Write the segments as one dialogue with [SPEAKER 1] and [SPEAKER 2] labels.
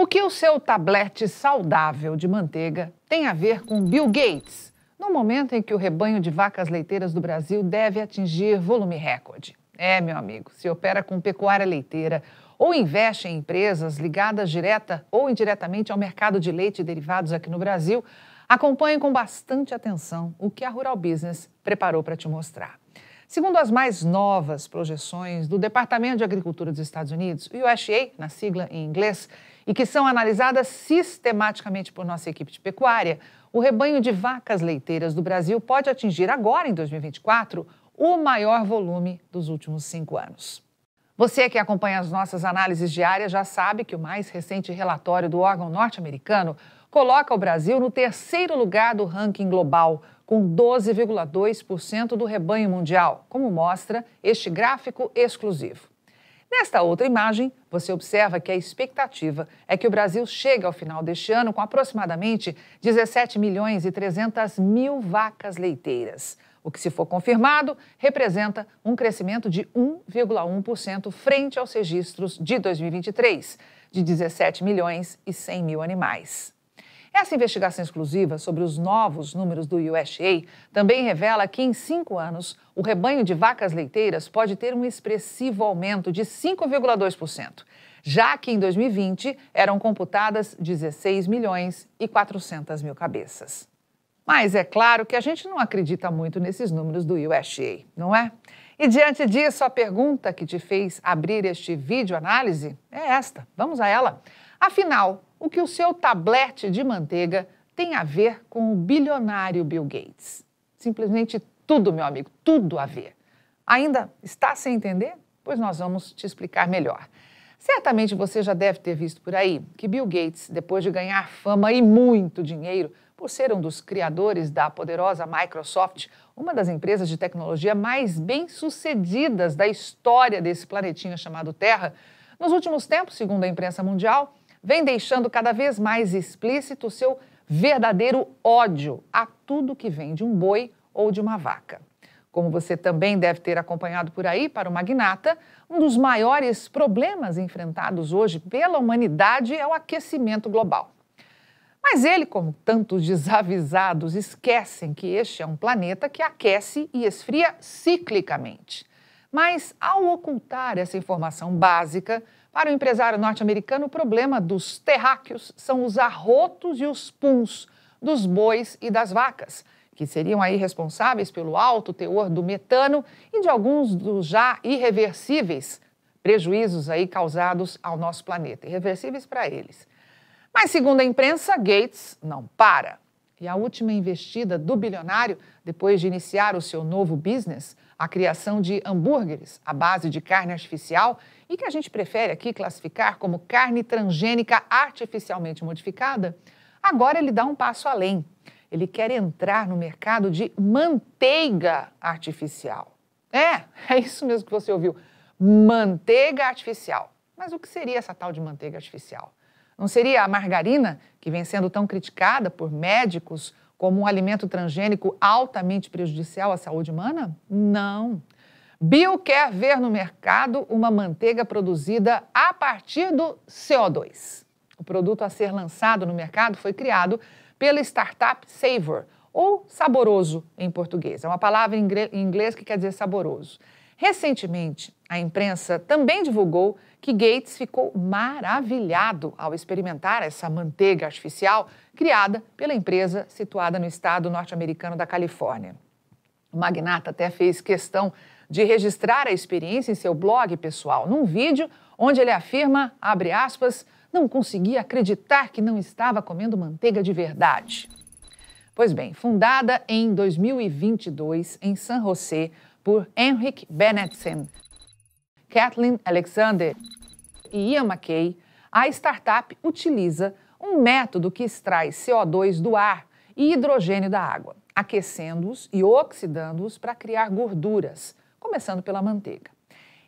[SPEAKER 1] O que o seu tablete saudável de manteiga tem a ver com Bill Gates, no momento em que o rebanho de vacas leiteiras do Brasil deve atingir volume recorde? É, meu amigo, se opera com pecuária leiteira ou investe em empresas ligadas direta ou indiretamente ao mercado de leite e derivados aqui no Brasil, acompanhe com bastante atenção o que a Rural Business preparou para te mostrar. Segundo as mais novas projeções do Departamento de Agricultura dos Estados Unidos, o USDA, na sigla em inglês, e que são analisadas sistematicamente por nossa equipe de pecuária, o rebanho de vacas leiteiras do Brasil pode atingir agora, em 2024, o maior volume dos últimos cinco anos. Você que acompanha as nossas análises diárias já sabe que o mais recente relatório do órgão norte-americano coloca o Brasil no terceiro lugar do ranking global com 12,2% do rebanho mundial, como mostra este gráfico exclusivo. Nesta outra imagem, você observa que a expectativa é que o Brasil chegue ao final deste ano com aproximadamente 17 milhões e 300 mil vacas leiteiras, o que, se for confirmado, representa um crescimento de 1,1% frente aos registros de 2023, de 17 milhões e 100 mil animais. Essa investigação exclusiva sobre os novos números do USDA também revela que, em cinco anos, o rebanho de vacas leiteiras pode ter um expressivo aumento de 5,2%, já que em 2020 eram computadas 16 milhões e 400 mil cabeças. Mas é claro que a gente não acredita muito nesses números do USDA, não é? E diante disso, a pergunta que te fez abrir este vídeo análise é esta. Vamos a ela. Afinal, o que o seu tablete de manteiga tem a ver com o bilionário Bill Gates. Simplesmente tudo, meu amigo, tudo a ver. Ainda está sem entender? Pois nós vamos te explicar melhor. Certamente você já deve ter visto por aí que Bill Gates, depois de ganhar fama e muito dinheiro por ser um dos criadores da poderosa Microsoft, uma das empresas de tecnologia mais bem-sucedidas da história desse planetinha chamado Terra, nos últimos tempos, segundo a imprensa mundial, vem deixando cada vez mais explícito seu verdadeiro ódio a tudo que vem de um boi ou de uma vaca. Como você também deve ter acompanhado por aí, para o magnata, um dos maiores problemas enfrentados hoje pela humanidade é o aquecimento global. Mas ele, como tantos desavisados, esquecem que este é um planeta que aquece e esfria ciclicamente. Mas, ao ocultar essa informação básica, para o empresário norte-americano, o problema dos terráqueos são os arrotos e os puns dos bois e das vacas, que seriam aí responsáveis pelo alto teor do metano e de alguns dos já irreversíveis prejuízos aí causados ao nosso planeta, irreversíveis para eles. Mas segundo a imprensa, Gates não para. E a última investida do bilionário, depois de iniciar o seu novo business, a criação de hambúrgueres à base de carne artificial e que a gente prefere aqui classificar como carne transgênica artificialmente modificada, agora ele dá um passo além. Ele quer entrar no mercado de manteiga artificial. É, é isso mesmo que você ouviu. Manteiga artificial. Mas o que seria essa tal de manteiga artificial? Não seria a margarina, que vem sendo tão criticada por médicos como um alimento transgênico altamente prejudicial à saúde humana? Não. Bill quer ver no mercado uma manteiga produzida a partir do CO2. O produto a ser lançado no mercado foi criado pela startup Savor, ou saboroso em português. É uma palavra em inglês que quer dizer saboroso. Recentemente, a imprensa também divulgou que Gates ficou maravilhado ao experimentar essa manteiga artificial criada pela empresa situada no estado norte-americano da Califórnia. O magnata até fez questão de registrar a experiência em seu blog pessoal, num vídeo onde ele afirma, abre aspas, não conseguia acreditar que não estava comendo manteiga de verdade. Pois bem, fundada em 2022 em San José por Henrik Bennetsen, Kathleen Alexander e Ian McKay, a startup utiliza um método que extrai CO2 do ar e hidrogênio da água, aquecendo-os e oxidando-os para criar gorduras, começando pela manteiga.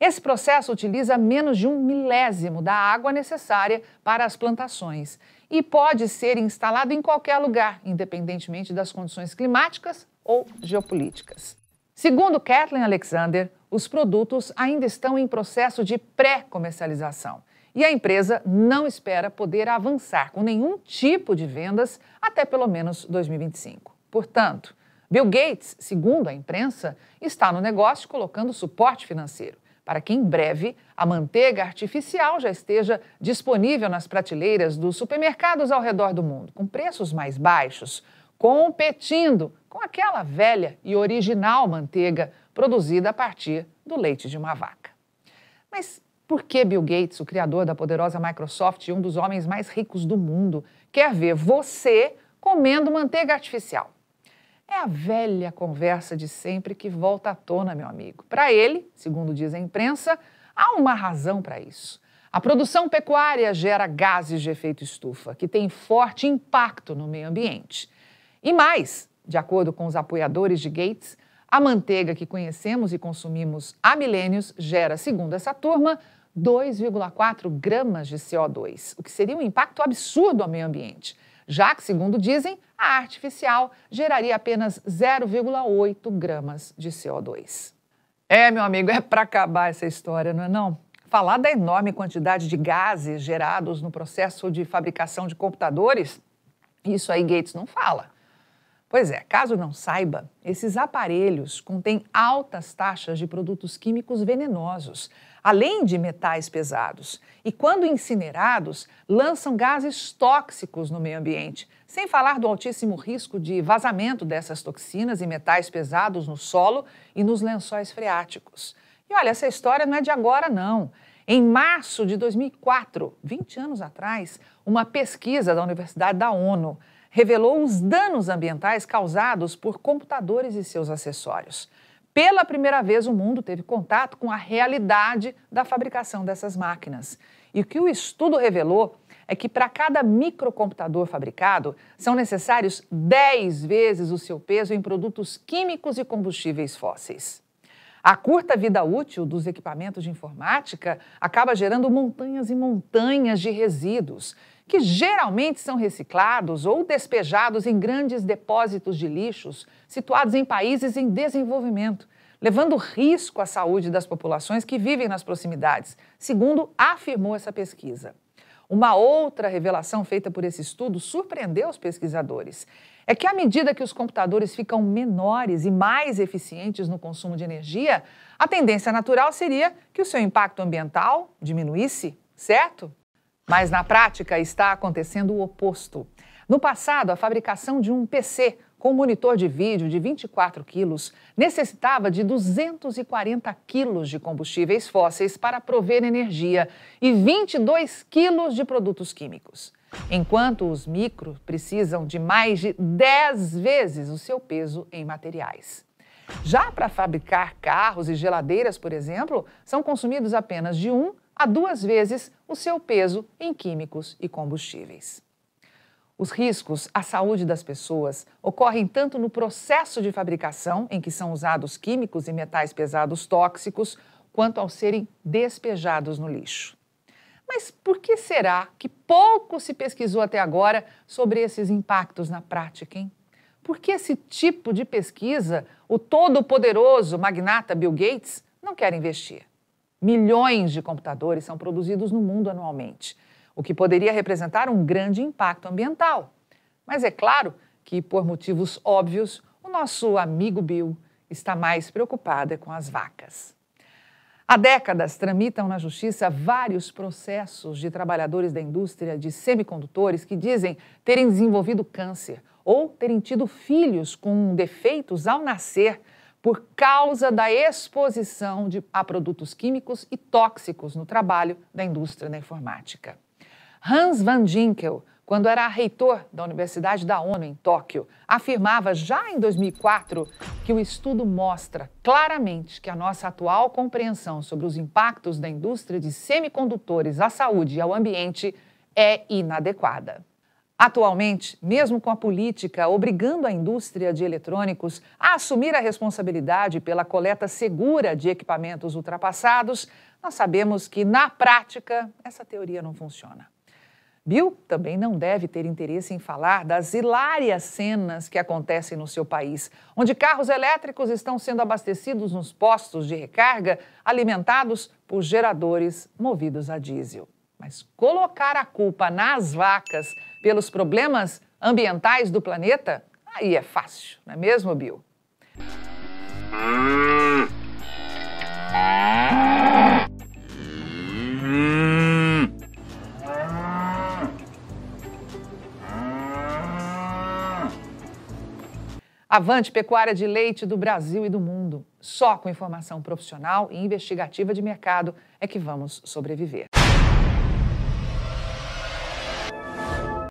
[SPEAKER 1] Esse processo utiliza menos de um milésimo da água necessária para as plantações e pode ser instalado em qualquer lugar, independentemente das condições climáticas ou geopolíticas. Segundo Kathleen Alexander, os produtos ainda estão em processo de pré-comercialização e a empresa não espera poder avançar com nenhum tipo de vendas até pelo menos 2025. Portanto, Bill Gates, segundo a imprensa, está no negócio colocando suporte financeiro para que em breve a manteiga artificial já esteja disponível nas prateleiras dos supermercados ao redor do mundo, com preços mais baixos, competindo com aquela velha e original manteiga produzida a partir do leite de uma vaca. Mas por que Bill Gates, o criador da poderosa Microsoft e um dos homens mais ricos do mundo, quer ver você comendo manteiga artificial? É a velha conversa de sempre que volta à tona, meu amigo. Para ele, segundo diz a imprensa, há uma razão para isso. A produção pecuária gera gases de efeito estufa, que tem forte impacto no meio ambiente. E mais, de acordo com os apoiadores de Gates, a manteiga que conhecemos e consumimos há milênios gera, segundo essa turma, 2,4 gramas de CO2, o que seria um impacto absurdo ao meio ambiente já que, segundo dizem, a artificial geraria apenas 0,8 gramas de CO2. É, meu amigo, é para acabar essa história, não é não? Falar da enorme quantidade de gases gerados no processo de fabricação de computadores, isso aí Gates não fala. Pois é, caso não saiba, esses aparelhos contêm altas taxas de produtos químicos venenosos, além de metais pesados, e quando incinerados, lançam gases tóxicos no meio ambiente, sem falar do altíssimo risco de vazamento dessas toxinas e metais pesados no solo e nos lençóis freáticos. E olha, essa história não é de agora, não. Em março de 2004, 20 anos atrás, uma pesquisa da Universidade da ONU revelou os danos ambientais causados por computadores e seus acessórios. Pela primeira vez, o mundo teve contato com a realidade da fabricação dessas máquinas. E o que o estudo revelou é que para cada microcomputador fabricado são necessários 10 vezes o seu peso em produtos químicos e combustíveis fósseis. A curta vida útil dos equipamentos de informática acaba gerando montanhas e montanhas de resíduos, que geralmente são reciclados ou despejados em grandes depósitos de lixos situados em países em desenvolvimento, levando risco à saúde das populações que vivem nas proximidades, segundo afirmou essa pesquisa. Uma outra revelação feita por esse estudo surpreendeu os pesquisadores. É que à medida que os computadores ficam menores e mais eficientes no consumo de energia, a tendência natural seria que o seu impacto ambiental diminuísse, certo? Mas na prática está acontecendo o oposto. No passado, a fabricação de um PC com monitor de vídeo de 24 quilos, necessitava de 240 quilos de combustíveis fósseis para prover energia e 22 quilos de produtos químicos. Enquanto os micro precisam de mais de 10 vezes o seu peso em materiais. Já para fabricar carros e geladeiras, por exemplo, são consumidos apenas de 1 um a duas vezes o seu peso em químicos e combustíveis. Os riscos à saúde das pessoas ocorrem tanto no processo de fabricação, em que são usados químicos e metais pesados tóxicos, quanto ao serem despejados no lixo. Mas por que será que pouco se pesquisou até agora sobre esses impactos na prática, hein? Por que esse tipo de pesquisa o todo-poderoso magnata Bill Gates não quer investir? Milhões de computadores são produzidos no mundo anualmente o que poderia representar um grande impacto ambiental. Mas é claro que, por motivos óbvios, o nosso amigo Bill está mais preocupado é com as vacas. Há décadas tramitam na justiça vários processos de trabalhadores da indústria de semicondutores que dizem terem desenvolvido câncer ou terem tido filhos com defeitos ao nascer por causa da exposição de, a produtos químicos e tóxicos no trabalho da indústria da informática. Hans van Dinkel, quando era reitor da Universidade da ONU em Tóquio, afirmava já em 2004 que o estudo mostra claramente que a nossa atual compreensão sobre os impactos da indústria de semicondutores à saúde e ao ambiente é inadequada. Atualmente, mesmo com a política obrigando a indústria de eletrônicos a assumir a responsabilidade pela coleta segura de equipamentos ultrapassados, nós sabemos que, na prática, essa teoria não funciona. Bill também não deve ter interesse em falar das hilárias cenas que acontecem no seu país, onde carros elétricos estão sendo abastecidos nos postos de recarga, alimentados por geradores movidos a diesel. Mas colocar a culpa nas vacas pelos problemas ambientais do planeta, aí é fácil, não é mesmo, Bill? Hum. Avante, pecuária de leite do Brasil e do mundo. Só com informação profissional e investigativa de mercado é que vamos sobreviver.